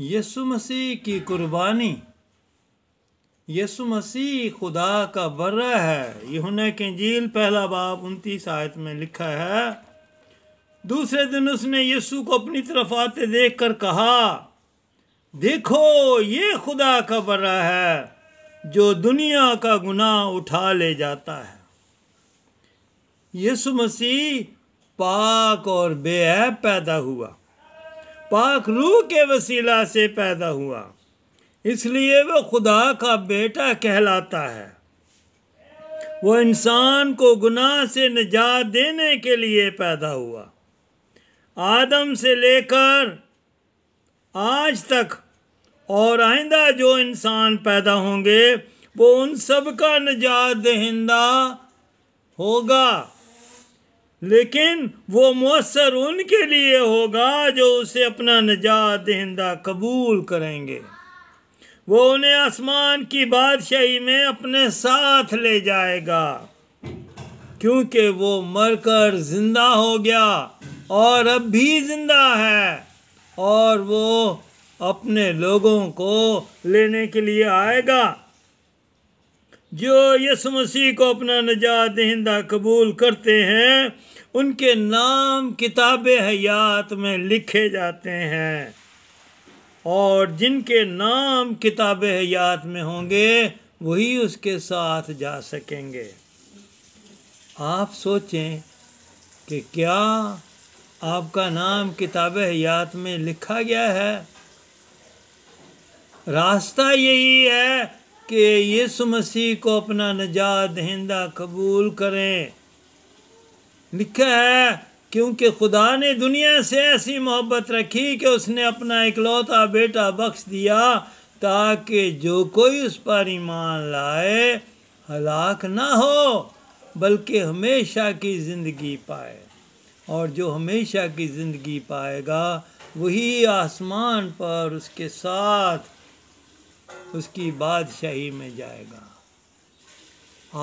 यसु मसीह की कुर्बानी यसु मसीह खुदा का बर्रा है यहुना के झील पहला बाब उनतीस आयत में लिखा है दूसरे दिन उसने यसु को अपनी तरफ आते देख कर कहा देखो ये खुदा का बर्रा है जो दुनिया का गुनाह उठा ले जाता है यसु मसीह पाक और बेअब पैदा हुआ पाक रूह के वसीला से पैदा हुआ इसलिए वह खुदा का बेटा कहलाता है वो इंसान को गुनाह से निजात देने के लिए पैदा हुआ आदम से लेकर आज तक और आइंदा जो इंसान पैदा होंगे वो उन सब का निजात दहिंदा होगा लेकिन वो मौसर उनके लिए होगा जो उसे अपना नजात दहिंदा कबूल करेंगे वो उन्हें आसमान की बादशाही में अपने साथ ले जाएगा क्योंकि वो मरकर ज़िंदा हो गया और अब भी ज़िंदा है और वो अपने लोगों को लेने के लिए आएगा जो यस मसीह को अपना नजात दहिंदा कबूल करते हैं उनके नाम किताब हयात में लिखे जाते हैं और जिनके नाम किताब हयात में होंगे वही उसके साथ जा सकेंगे आप सोचें कि क्या आपका नाम किताब हयात में लिखा गया है रास्ता यही है कि यीशु मसीह को अपना नजात दहिंदा कबूल करें लिखा है क्योंकि खुदा ने दुनिया से ऐसी मोहब्बत रखी कि उसने अपना इकलौता बेटा बख्श दिया ताकि जो कोई उस पर ईमान लाए हलाक ना हो बल्कि हमेशा की ज़िंदगी पाए और जो हमेशा की ज़िंदगी पाएगा वही आसमान पर उसके साथ उसकी बादशाही में जाएगा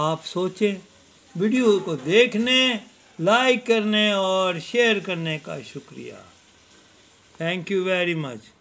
आप सोचें वीडियो को देखने लाइक करने और शेयर करने का शुक्रिया थैंक यू वेरी मच